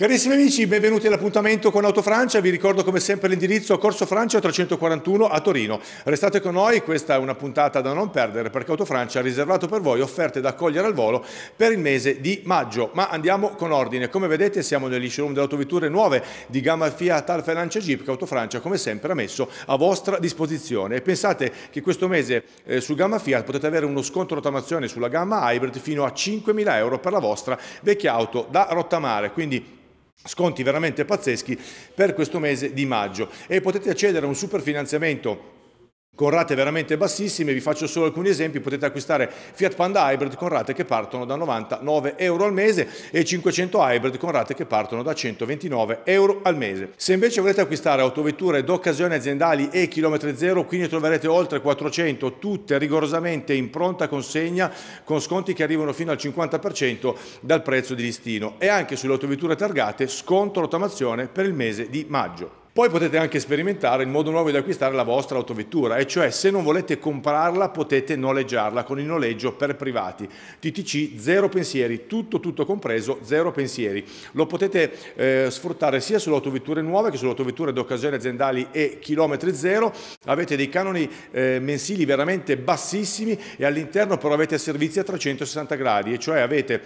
Carissimi amici, benvenuti all'appuntamento con Autofrancia, vi ricordo come sempre l'indirizzo Corso Francia 341 a Torino. Restate con noi, questa è una puntata da non perdere perché Autofrancia ha riservato per voi offerte da accogliere al volo per il mese di maggio. Ma andiamo con ordine, come vedete siamo negli showroom delle autovetture nuove di gamma Fiat Alfa e Lancia Jeep che Autofrancia come sempre ha messo a vostra disposizione. E pensate che questo mese eh, su gamma Fiat potete avere uno sconto rotamazione sulla gamma Hybrid fino a 5.000 euro per la vostra vecchia auto da rottamare, quindi sconti veramente pazzeschi per questo mese di maggio e potete accedere a un super finanziamento con rate veramente bassissime, vi faccio solo alcuni esempi, potete acquistare Fiat Panda Hybrid con rate che partono da 99 euro al mese e 500 Hybrid con rate che partono da 129 euro al mese. Se invece volete acquistare autovetture d'occasione aziendali e chilometri zero, qui ne troverete oltre 400, tutte rigorosamente in pronta consegna con sconti che arrivano fino al 50% dal prezzo di listino e anche sulle autovetture targate sconto rotamazione per il mese di maggio. Poi potete anche sperimentare il modo nuovo di acquistare la vostra autovettura, e cioè se non volete comprarla potete noleggiarla con il noleggio per privati. TTC zero pensieri, tutto tutto compreso, zero pensieri. Lo potete eh, sfruttare sia sulle autovetture nuove che sulle autovetture d'occasione aziendali e chilometri zero. Avete dei canoni eh, mensili veramente bassissimi e all'interno però avete servizi a 360 gradi, e cioè avete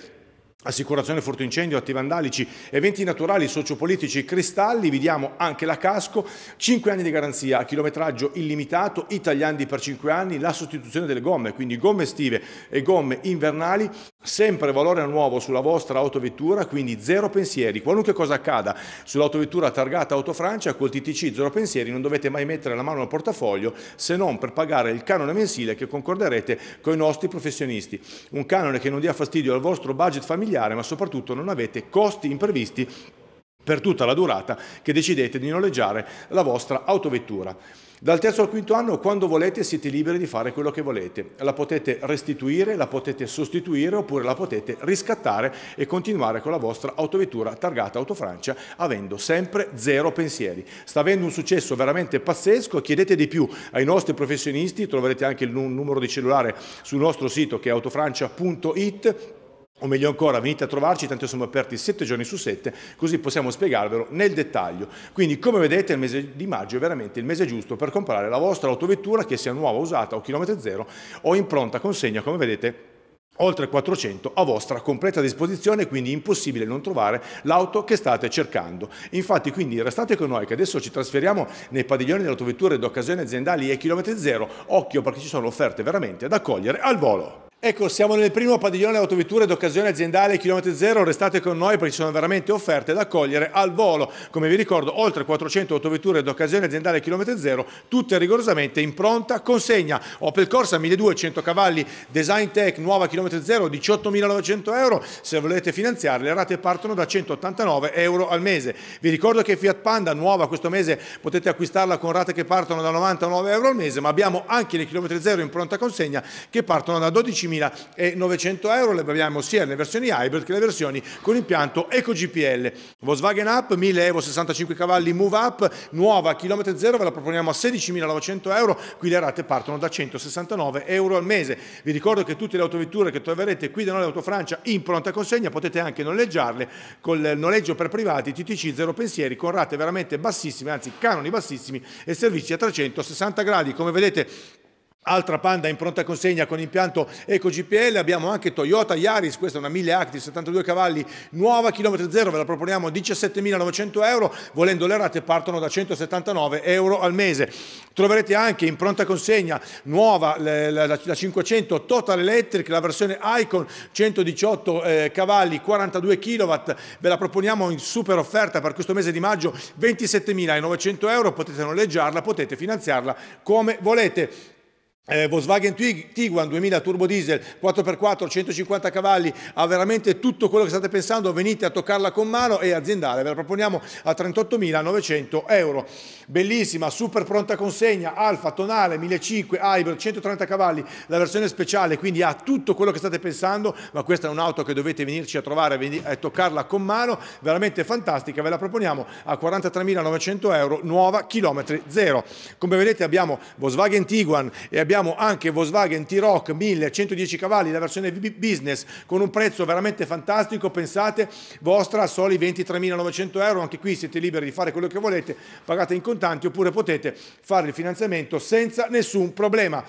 assicurazione furto incendio, atti vandalici, eventi naturali, sociopolitici, cristalli, vi diamo anche la casco, 5 anni di garanzia a chilometraggio illimitato, i tagliandi per 5 anni, la sostituzione delle gomme, quindi gomme estive e gomme invernali sempre valore nuovo sulla vostra autovettura, quindi zero pensieri. Qualunque cosa accada sull'autovettura targata Auto Francia, col TTC zero pensieri, non dovete mai mettere la mano al portafoglio se non per pagare il canone mensile che concorderete con i nostri professionisti. Un canone che non dia fastidio al vostro budget familiare, ma soprattutto non avete costi imprevisti per tutta la durata che decidete di noleggiare la vostra autovettura. Dal terzo al quinto anno, quando volete, siete liberi di fare quello che volete. La potete restituire, la potete sostituire oppure la potete riscattare e continuare con la vostra autovettura targata Autofrancia avendo sempre zero pensieri. Sta avendo un successo veramente pazzesco, chiedete di più ai nostri professionisti, troverete anche il numero di cellulare sul nostro sito che è autofrancia.it o meglio ancora venite a trovarci, tanto siamo aperti 7 giorni su 7, così possiamo spiegarvelo nel dettaglio. Quindi come vedete il mese di maggio è veramente il mese giusto per comprare la vostra autovettura, che sia nuova, usata o chilometro zero, o in pronta consegna, come vedete oltre 400 a vostra completa disposizione, quindi impossibile non trovare l'auto che state cercando. Infatti quindi restate con noi che adesso ci trasferiamo nei padiglioni delle autovetture d'occasione aziendali e chilometri zero, occhio perché ci sono offerte veramente da cogliere al volo. Ecco, siamo nel primo padiglione autovetture d'occasione aziendale chilometro zero, restate con noi perché ci sono veramente offerte da cogliere al volo. Come vi ricordo, oltre 400 autovetture d'occasione aziendale chilometro zero, tutte rigorosamente in pronta consegna. Opel Corsa 1200 cavalli, Design Tech nuova chilometro zero, 18.900 euro. Se volete finanziare, le rate partono da 189 euro al mese. Vi ricordo che Fiat Panda nuova questo mese potete acquistarla con rate che partono da 99 euro al mese, ma abbiamo anche le chilometri zero in pronta consegna che partono da 12.000 12.900 euro le abbiamo sia le versioni hybrid che le versioni con impianto Eco GPL. Volkswagen Up, 1000 Evo 65 cavalli, Move Up, nuova, chilometri zero, ve la proponiamo a 16.900 euro, qui le rate partono da 169 euro al mese. Vi ricordo che tutte le autovetture che troverete qui da noi Auto Francia in pronta consegna potete anche noleggiarle con il noleggio per privati TTC Zero Pensieri con rate veramente bassissime, anzi canoni bassissimi e servizi a 360 gradi. Come vedete Altra Panda in pronta consegna con impianto Eco GPL, abbiamo anche Toyota Yaris, questa è una 1000 Acti, 72 cavalli, nuova, chilometro zero, ve la proponiamo a 17.900 euro, volendo le rate partono da 179 euro al mese. Troverete anche in pronta consegna nuova la, la, la 500 Total Electric, la versione Icon, 118 eh, cavalli, 42 kW, ve la proponiamo in super offerta per questo mese di maggio, 27.900 euro, potete noleggiarla, potete finanziarla come volete. Eh, Volkswagen Tiguan 2000 turbo diesel 4x4 150 cavalli ha veramente tutto quello che state pensando venite a toccarla con mano e aziendale ve la proponiamo a 38.900 euro bellissima super pronta consegna alfa tonale 1500 hybrid 130 cavalli la versione speciale quindi ha tutto quello che state pensando ma questa è un'auto che dovete venirci a trovare e toccarla con mano veramente fantastica ve la proponiamo a 43.900 euro nuova chilometri zero come vedete abbiamo Volkswagen Tiguan e abbiamo abbiamo anche Volkswagen T-Rock 1000, 110 cavalli, la versione business con un prezzo veramente fantastico, pensate, vostra a soli 23.900 euro, anche qui siete liberi di fare quello che volete, pagate in contanti oppure potete fare il finanziamento senza nessun problema.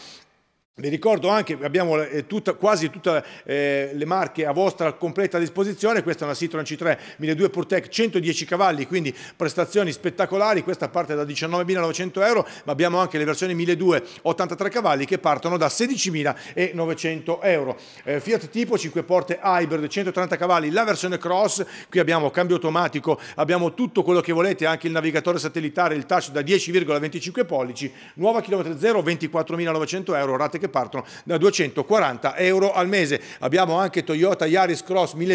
Vi ricordo anche, abbiamo eh, tutta, quasi tutte eh, le marche a vostra completa disposizione, questa è una Citroen C3 1200 ProTech 110 cavalli, quindi prestazioni spettacolari, questa parte da 19.900 euro, ma abbiamo anche le versioni 1200 83 cavalli che partono da 16.900 euro. Eh, Fiat tipo 5 porte hybrid 130 cavalli, la versione cross, qui abbiamo cambio automatico, abbiamo tutto quello che volete, anche il navigatore satellitare, il touch da 10,25 pollici, nuova chilometri 0, 24.900 euro, rate che che partono da 240 euro al mese. Abbiamo anche Toyota Yaris Cross 1500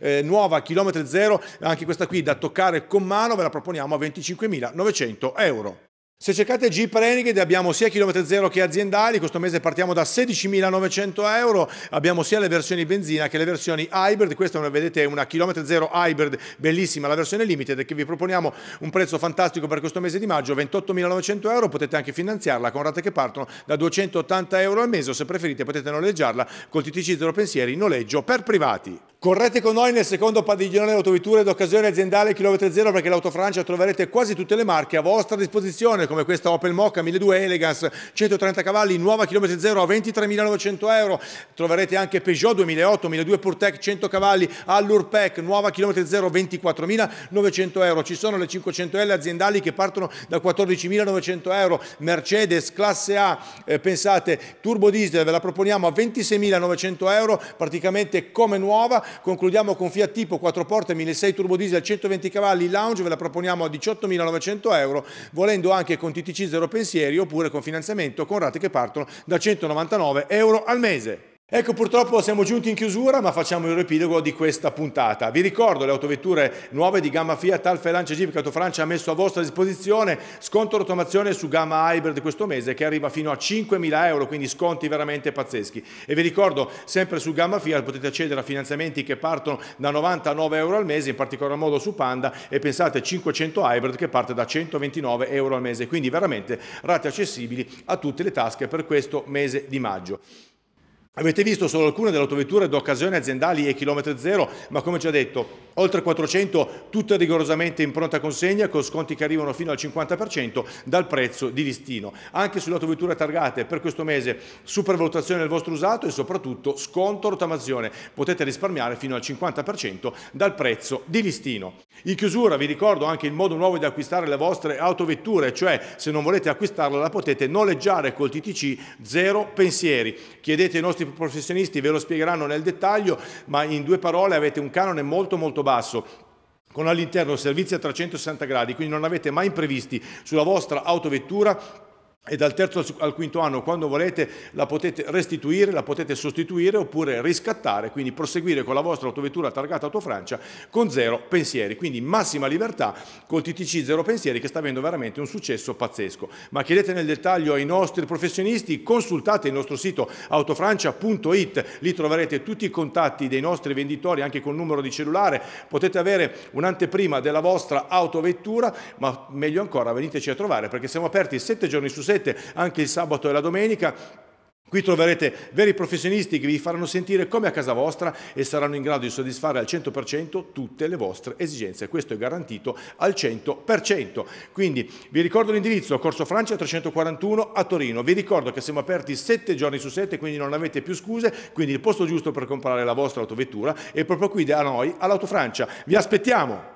eh, nuova chilometri zero, anche questa qui da toccare con mano, ve la proponiamo a 25.900 euro. Se cercate Jeep Renegade abbiamo sia chilometri zero che aziendali, questo mese partiamo da 16.900 euro, abbiamo sia le versioni benzina che le versioni hybrid, questa come vedete è una chilometri zero hybrid bellissima, la versione limited che vi proponiamo un prezzo fantastico per questo mese di maggio, 28.900 euro, potete anche finanziarla con rate che partono da 280 euro al mese o se preferite potete noleggiarla col TTC Zero Pensieri, noleggio per privati. Correte con noi nel secondo padiglione delle autovetture d'occasione aziendale chilometro zero perché l'Autofrancia troverete quasi tutte le marche a vostra disposizione come questa Opel Mocca 1200 Elegance 130 cavalli, nuova chilometro zero a 23.900 euro. Troverete anche Peugeot 2008, 1200 Purtec 100 cavalli, Allurpec nuova chilometro zero 24.900 euro. Ci sono le 500L aziendali che partono da 14.900 euro. Mercedes classe A, eh, pensate, turbo diesel ve la proponiamo a 26.900 euro, praticamente come nuova concludiamo con Fiat Tipo 4 porte 1.6 turbo diesel 120 cavalli lounge, ve la proponiamo a 18.900 euro, volendo anche con TTC zero pensieri oppure con finanziamento con rate che partono da 199 euro al mese. Ecco, purtroppo siamo giunti in chiusura, ma facciamo il riepilogo di questa puntata. Vi ricordo le autovetture nuove di gamma Fiat Alfa e Lancia Jeep che Autofrancia ha messo a vostra disposizione, sconto rotomazione su gamma Hybrid questo mese che arriva fino a 5.000 euro, quindi sconti veramente pazzeschi. E vi ricordo, sempre su gamma Fiat potete accedere a finanziamenti che partono da 99 euro al mese, in particolar modo su Panda e pensate 500 Hybrid che parte da 129 euro al mese, quindi veramente rate accessibili a tutte le tasche per questo mese di maggio. Avete visto solo alcune delle autovetture d'occasione aziendali e chilometro zero, ma come già detto, oltre 400 tutte rigorosamente in pronta consegna con sconti che arrivano fino al 50% dal prezzo di listino. Anche sulle autovetture targate per questo mese supervalutazione del vostro usato e soprattutto sconto rotamazione. Potete risparmiare fino al 50% dal prezzo di listino. In chiusura vi ricordo anche il modo nuovo di acquistare le vostre autovetture, cioè se non volete acquistarla la potete noleggiare col TTC zero pensieri. Chiedete ai nostri professionisti, ve lo spiegheranno nel dettaglio, ma in due parole avete un canone molto molto basso con all'interno servizi a 360 gradi, quindi non avete mai imprevisti sulla vostra autovettura e dal terzo al quinto anno, quando volete, la potete restituire, la potete sostituire oppure riscattare, quindi proseguire con la vostra autovettura targata Autofrancia con zero pensieri, quindi massima libertà col TTC zero pensieri che sta avendo veramente un successo pazzesco. Ma chiedete nel dettaglio ai nostri professionisti, consultate il nostro sito autofrancia.it, lì troverete tutti i contatti dei nostri venditori anche col numero di cellulare, potete avere un'anteprima della vostra autovettura, ma meglio ancora veniteci a trovare perché siamo aperti 7 giorni su 7 7, anche il sabato e la domenica. Qui troverete veri professionisti che vi faranno sentire come a casa vostra e saranno in grado di soddisfare al 100% tutte le vostre esigenze. Questo è garantito al 100%. Quindi vi ricordo l'indirizzo, Corso Francia 341 a Torino. Vi ricordo che siamo aperti 7 giorni su 7, quindi non avete più scuse, quindi il posto giusto per comprare la vostra autovettura è proprio qui da noi all'Autofrancia. Vi aspettiamo!